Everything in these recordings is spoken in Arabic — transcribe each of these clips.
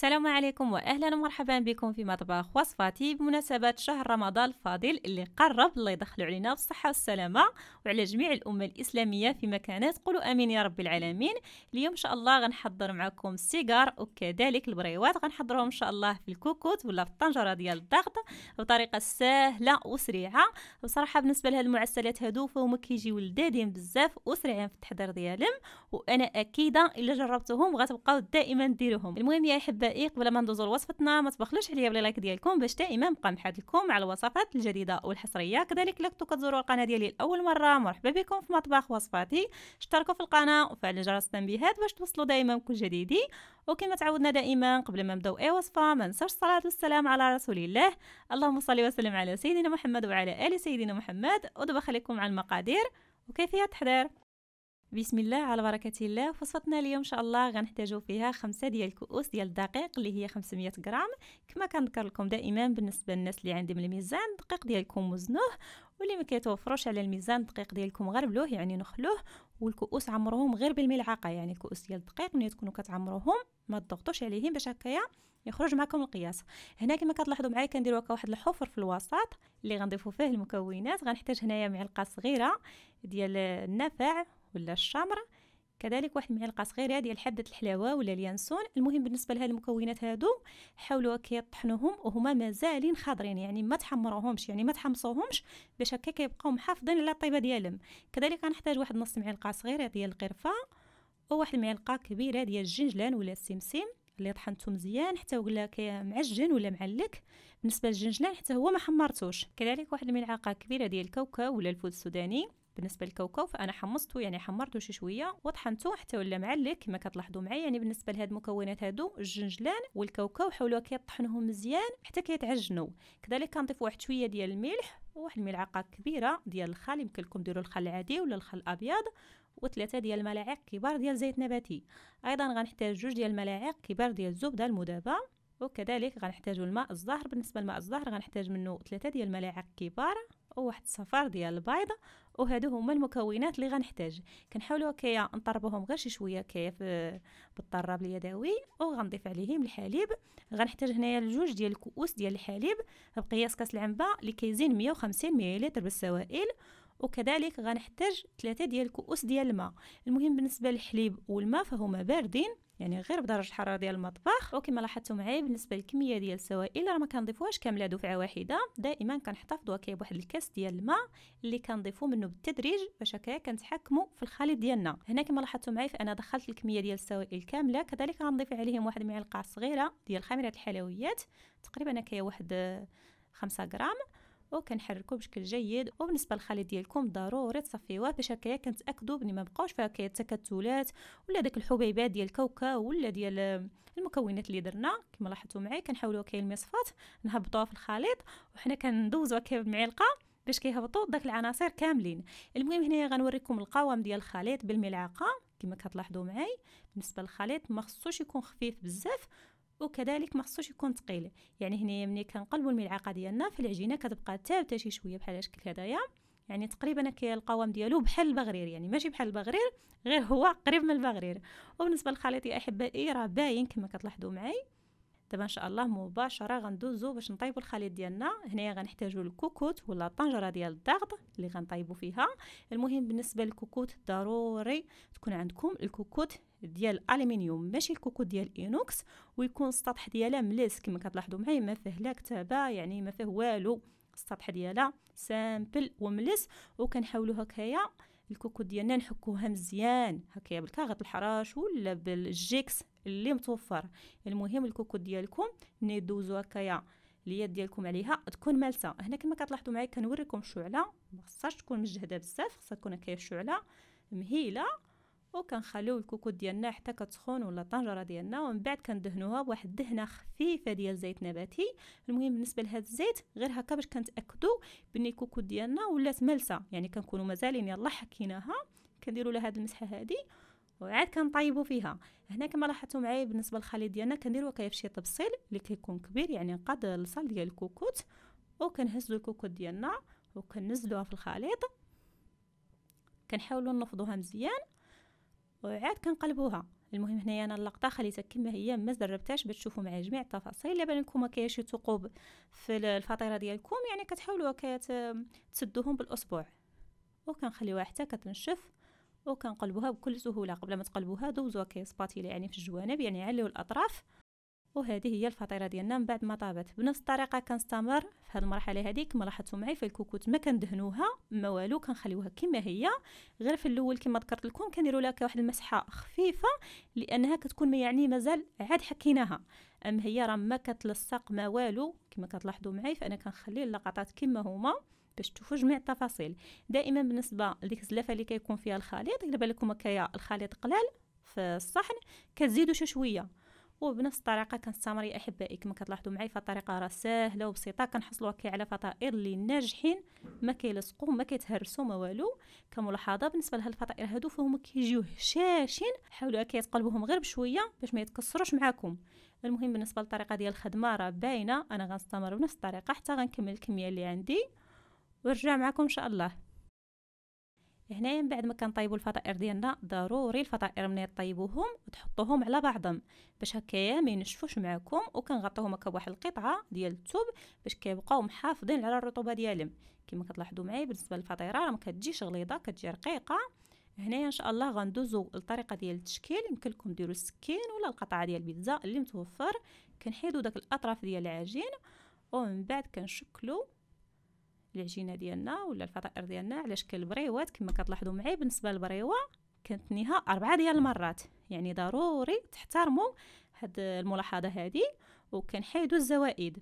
السلام عليكم واهلا ومرحبا بكم في مطبخ وصفاتي بمناسبه شهر رمضان الفاضل اللي قرب الله يدخلوا علينا بالصحه والسلامه وعلى جميع الامه الاسلاميه في مكانات قولوا امين يا رب العالمين اليوم ان شاء الله غنحضر معكم السيجار وكذلك البريوات غنحضرهم ان شاء الله في الكوكوت ولا في الطنجره ديال الضغط بطريقه سهله وسريعه بصراحه بالنسبه لهاد المعسلات هادو فهما كيجيو لذاذين بزاف وسريعين في التحضير ديالهم وانا اكيده الا جربتهم غتبقاو دائما ديروهم المهم يا احبائي دقائق قبل ما ندوزو لوصفتنا ما تبخلوش عليا باللايك ديالكم باش دائما نبقى نبحث لكم على الوصفات الجديده والحصريه كذلك لو كنتو كتزوروا القناه ديالي لاول مره مرحبا بكم في مطبخ وصفاتي اشتركوا في القناه وفعلوا جرس التنبيهات باش توصلوا دائما بكل جديد وكما تعودنا دائما قبل ما نبداو اي وصفه ما ننساوش الصلاه والسلام على رسول الله اللهم صل وسلم على سيدنا محمد وعلى ال سيدنا محمد ودابا خليكم مع المقادير وكيفيه التحضير بسم الله على بركة الله وصفتنا اليوم إن شاء الله غنحتاجو فيها خمسة ديال الكؤوس ديال الدقيق اللي هي 500 غرام كما كنذكر لكم دائما بالنسبة للناس اللي عندهم الميزان الدقيق ديالكم وزنوه واللي ما كيتوفروش على الميزان الدقيق ديالكم غربلوه يعني نخلوه والكؤوس عمروهم غير بالملعقه يعني الكؤوس ديال الدقيق ملي تكونوا كتعمروهم ما تضغطوش عليهم باش هكايا يخرج معكم القياس هنا كما كتلاحظوا معايا كندير هكا واحد الحفر في الوسط اللي غنضيفوا فيه المكونات غنحتاج هنايا معلقه صغيره ديال النفع ولا الشمره كذلك واحد المعلقه صغيره ديال حبه الحلاوه ولا اليانسون المهم بالنسبه لهاد المكونات هادو حاولوا كيطحنوهم وهما مازالين خضرين يعني ما تحمروهمش يعني ما تحمصوهمش باش هكا كيبقاو محافظين على الطيبه ديالهم كذلك غنحتاج واحد نص معلقه صغيره ديال القرفه وواحد المعلقه كبيره ديال الجنجلان ولا السمسم اللي طحنته مزيان حتى ولا معجن ولا معلك بالنسبه للجنجلان حتى هو ما حمرتوش كذلك واحد الملعقه كبيره ديال الكاوكاو ولا الفول السوداني بالنسبه للكاوكاو فانا حمصته يعني حمرته شي شويه وطحنته حتى ولا معلك كما كتلاحظوا معايا يعني بالنسبه لهاد المكونات هادو الجنجلان والكاوكاو حاولوا كيطحنوهم مزيان حتى كيتعجنوا كذلك كنضيف واحد شويه ديال الملح وواحد الملعقه كبيره ديال الخل يمكن لكم ديروا الخل العادي ولا الخل الابيض وثلاثة ديال الملاعق كبار ديال زيت نباتي ايضا غنحتاج جوج ديال الملاعق كبار ديال الزبده المذابه وكذلك غنحتاجو الماء الزهر بالنسبه للماء الزهر غنحتاج منه ثلاثة ديال الملاعق كبار وواحد الصفار ديال البيض وهادو هما المكونات اللي غنحتاج كنحاولوا كي نطربوهم غير شي شويه كيا بالطراب اليدوي وغنضيف عليهم الحليب غنحتاج هنايا لجوج ديال الكؤوس ديال الحليب بقياس كاس العنبه اللي كيزين 150 مليلتر بالسوائل وكذلك غنحتاج ثلاثة ديال الكؤوس ديال الماء المهم بالنسبه للحليب والماء فهما باردين يعني غير بدرجه الحراره ديال المطبخ وكما لاحظتوا معايا بالنسبه للكميه ديال السوائل راه ما كنضيفوهاش كامله دفعه واحده دائما كنحتفظوا هكايا بواحد الكاس ديال الماء اللي كنضيفو منه بالتدريج باش هكايا كنتحكموا في الخليط ديالنا هنا كما لاحظتوا معايا فانا دخلت الكميه ديال السوائل كامله كذلك غنضيف عليهم واحد المعلقه صغيره ديال خميره الحلويات تقريبا هكايا واحد خمسة غرام وكنحركوه بشكل جيد وبالنسبه للخليط ديالكم ضروري تصفيوه باش هكايا كنتاكدوا بلي ما بقاوش فيها كاين التكتلات ولا داك الحبيبات ديال الكاوكاو ولا ديال المكونات اللي درنا كما لاحظتوا معايا كنحاولوا كاين المصفات نهبطوها في الخليط وحنا كندوزوا كي بمعلقه باش كيهبطوا داك العناصر كاملين المهم هنايا غنوريكم القوام ديال الخليط بالملعقه كما كتلاحظوا معايا بالنسبه للخليط ما خصوش يكون خفيف بزاف وكذلك ما خصوش يكون ثقيل يعني هنا ملي كنقلبوا الملعقه ديالنا فالعجينه كتبقى ثابته شي شويه بحال هكا هدايا يعني تقريبا القوام ديالو بحال البغرير يعني ماشي بحال البغرير غير هو قريب من البغرير وبالنسبه للخليط يا احبائي راه باين كما كتلاحظوا معي دابا ان شاء الله مباشره غندوزو باش نطيبوا الخليط ديالنا هنايا غنحتاجو الكوكوت ولا طنجره ديال الضغط اللي غنطيبوا فيها المهم بالنسبه للكوكوت ضروري تكون عندكم الكوكوت ديال الالمنيوم ماشي الكوكو ديال اينوكس ويكون السطح ديالها ملس كما كتلاحظوا معايا ما فيه لا كتابه يعني ما فيه والو السطح ديالها سامبل وملس وكنحاولوا هكايا الكوكو ديالنا نحكوها مزيان هكايا بالكاغط الحراش ولا بالجيكس اللي متوفر المهم الكوكو ديالكم ملي دوزوا هكايا اليد ديالكم عليها تكون مالسه هنا كما كتلاحظوا معايا كنوريكم الشعله ما خصهاش تكون مجهده بزاف خصها تكون هكايا الشعله مهيله وكنخليو الكوكوت ديالنا حتى كتسخن ولا الطنجره ديالنا ومن بعد كندهنوها بواحد الدهنه خفيفه ديال زيت نباتي المهم بالنسبه لهذا الزيت غير هكا باش كنتاكدوا بان الكوكوت ديالنا ولات ملسه يعني كنكونوا مازالين يلا حكيناها كنديروا لها هاد المسحه هذه وعاد كنطيبوا فيها هنا كما لاحظتوا معايا بالنسبه للخليط ديالنا كنديروا كيف شي طبسيل اللي كيكون كبير يعني قد الصال ديال الكوكوت وكنهزوا الكوكوت ديالنا وكننزلوها في الخليط كنحاولوا نفضوها مزيان وعاد كنقلبوها المهم هنايا انا اللقطه خليتها كما هي ما دربتهاش باش تشوفوا معايا جميع التفاصيل الا بالك ما كاينش شي ثقوب في الفطيره ديالكم يعني كتحاولوا تسدوهم بالاصبع وكنخليوها حتى كتنشف وكنقلبوها بكل سهوله قبل ما تقلبوها دوزوها كسباتيلا يعني في الجوانب يعني علوا الاطراف وهذه هي الفطيره ديالنا من بعد ما طابت بنفس الطريقه كنستمر في هذه المرحله هذه كما لاحظتوا معي في الكوكوت ما كندهنوها ما والو كنخليوها كما هي غير في الاول كما ذكرت لكم كنديروا لها واحد المسحه خفيفه لانها كتكون ما يعني مازال عاد حكيناها ام هي راه ما كتلصق ما والو كما كتلاحظوا معي فانا كنخلي اللقطات كما هما باش تشوفوا جميع التفاصيل دائما بالنسبه لديك الزلافه اللي كيكون فيها الخليط الا بان لكم الخليط قلال في الصحن كتزيدوا شي شويه وبنفس الطريقه كنستمر يا احبائي كما كتلاحظوا معايا فالطريقه راه ساهله وبسيطه كنحصلوا كي على فطائر اللي ناجحين ما كيلصقوا ما كيتهرسوا ما والو كملاحظه بالنسبه لهاد الفطائر هادو فهم كيجيو هشاشين حاولوا كيتقلبوهم غير بشويه باش ما يتكسروش معاكم المهم بالنسبه للطريقه ديال الخدمه راه باينه انا غنستمر بنفس الطريقه حتى غنكمل الكميه اللي عندي ونرجع معكم ان شاء الله هنايا من بعد ما كنطيبوا الفطائر ديالنا ضروري الفطائر ملي طيبوهم تحطوهم على بعضهم باش هكايا ما ينشفوش معاكم وكنغطيوهم هكا بواحد القطعه ديال الثوب باش كيبقاو محافظين على الرطوبه ديالهم كما كتلاحظوا معايا بالنسبه للفطيره راه ما كتجيش غليظه كتجي رقيقه هنايا ان شاء الله غندوزو للطريقه ديال التشكيل يمكن لكم ديروا السكين ولا القطعه ديال البيتزا اللي متوفر كنحيدوا داك الاطراف ديال العجين ومن بعد كنشكلو العجينه ديالنا ولا الفطائر ديالنا على شكل بريوات كما كتلاحظوا معي بالنسبه للبريوه كنتنيها أربعة ديال المرات يعني ضروري تحترموا هاد الملاحظه هذه وكنحيدوا الزوائد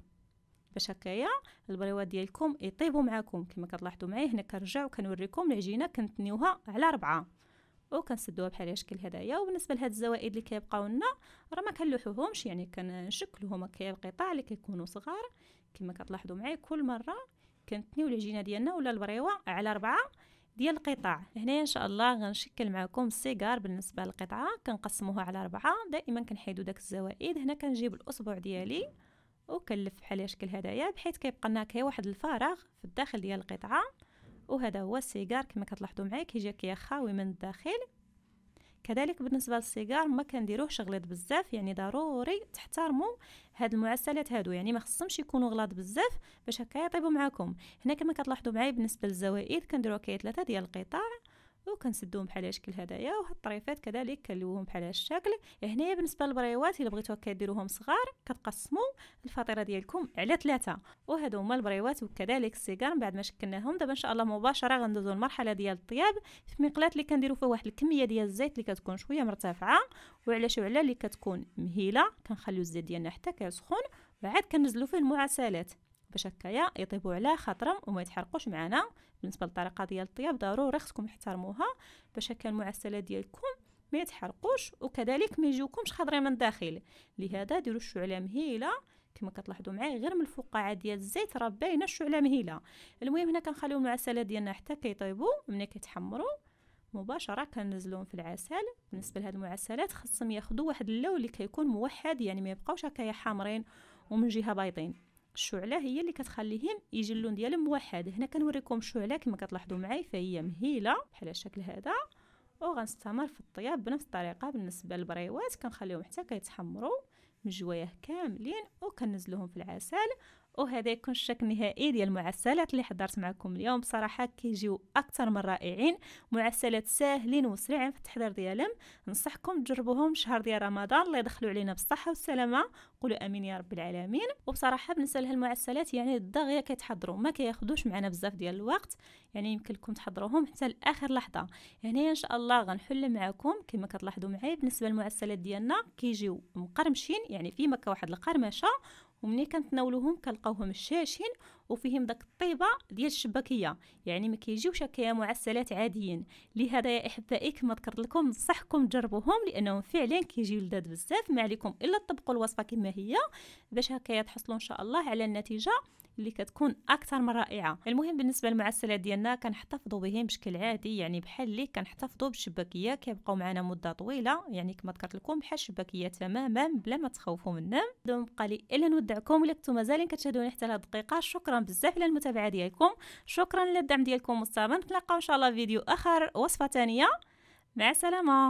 باش هكايا البريوات ديالكم يطيبوا معاكم كما كتلاحظوا معي هنا كنرجع وكنوريكم العجينه كنتنيوها على ربعة وكنسدوها بحال الشكل هدايا وبالنسبه لهاد الزوائد اللي كيبقاو لنا راه ما كنلوحوهمش يعني كنشكلوهم هكايا القطع اللي كيكونوا صغار كما كتلاحظوا معايا كل مره كنتنيو ولا جينا ديالنا ولا البريوه على ربعه ديال القطع هنا ان شاء الله غنشكل معكم السيجار بالنسبه للقطعه كنقسموها على ربعه دائما كنحيدو داك الزوائد هنا كنجيب الاصبع ديالي وكنلف بحال هذا الشكل هدايا بحيث كيبقى لنا كاي واحد الفراغ في الداخل ديال القطعه وهذا هو السيجار كما كتلاحظوا معايا كيجي كيخاوي من الداخل كذلك بالنسبه للسيجار ما كنديروهش غليظ بزاف يعني ضروري تحترموا هاد المعسلات هادو يعني ما خصهمش يكونوا غلاط بزاف باش هكا يطيبوا معاكم هنا كما كتلاحظوا معايا بالنسبه للزوائد كنديروا كاي ثلاثه ديال القطع وكنسدوهم بحال الشكل هدايا وهاد الطريفات كذلك كنلوهم بحال الشكل هنايا بالنسبه للبريوات الا بغيتو كديروهم صغار كتقسموا الفطيره ديالكم على ثلاثه وهادو هما البريوات وكذلك السيجار من بعد ما شكلناهم دابا ان شاء الله مباشره غندوزو المرحله ديال الطياب في مقلاة اللي كنديروا فيه واحد الكميه ديال الزيت اللي كتكون شويه مرتفعه وعلى شعله اللي كتكون مهيله كنخليو الزيت ديالنا حتى كيسخن وعاد كنزلو فيه المعسلات باش هكايا يطيبوا على خاطرهم وما يتحرقوش معنا بالنسبه للطريقه ديال الطياب ضروري خصكم تحترموها باش هكا المعسلات ديالكم ما يتحرقوش وكذلك ما يجيوكمش خضرين من الداخل لهذا ديروا الشعله مهيله كما كتلاحظوا معايا غير من الفقاعه ديال الزيت راه باينه الشعله مهيله المهم هنا كنخليو المعسلات ديالنا حتى كيطيبوا ملي كيتحمروا مباشره كنزلوهم في العسل بالنسبه لهاد المعسلات خصهم ياخذوا واحد اللون اللي كيكون موحد يعني ما يبقاوش هكايا حامرين ومن جهه بيضين الشعله هي اللي كتخليهم يجي اللون ديالهم موحد هنا كنوريكم الشعله كما كتلاحظوا معايا فهي مهيله بحال الشكل هذا وغنستمر في الطياب بنفس الطريقه بالنسبه للبريوات كنخليهم حتى كيتحمروا من كاملين وكنزلوهم في العسل وهذا يكون الشكل النهائي ديال المعسلات اللي حضرت معكم اليوم بصراحه كيجيو اكثر من رائعين معسلات ساهلين وسريعين في التحضير ديالهم ننصحكم تجربوهم شهر ديال رمضان الله يدخلوا علينا بالصحه والسلامه قولوا امين يا رب العالمين وبصراحه بالنسبه لهالمعسلات يعني الدغيا كيتحضروا ما كياخذوش معنا بزاف ديال الوقت يعني يمكن لكم تحضروهم حتى لاخر لحظه يعني ان شاء الله غنحل معكم كما كتلاحظوا معايا بالنسبه للمعسلات ديالنا كيجيو مقرمشين يعني فيما مكه واحد القرمشه ومني كنتناولوهم كنلقاوهم شاشين وفيهم داك الطيبه ديال الشباكيه يعني ما كيجيوش هكايا معسلات عاديين لهذا يا احبائي كما ذكرت لكم نصحكم تجربوهم لانهم فعلا كيجيو لذاذ بزاف ما عليكم الا تطبقوا الوصفه كما هي باش هكايا تحصلوا ان شاء الله على النتيجه اللي كتكون اكثر من رائعه المهم بالنسبه للمعسلات ديالنا كنحتفظوا بهم بشكل عادي يعني بحال اللي كنحتفظوا بالشباكيه كيبقاو معنا مده طويله يعني كما ذكرت لكم بحال الشباكيه تماما بلا ما تخوفوا منهم دوم بقى لي الا نودعكم الا كنتو مازالين كتشاهدوني حتى لهاد الدقيقه شكرا بزاف على المتابعه ديالكم شكرا للدعم ديالكم مستمر نتلاقاو ان شاء الله فيديو اخر وصفه ثانيه مع السلامه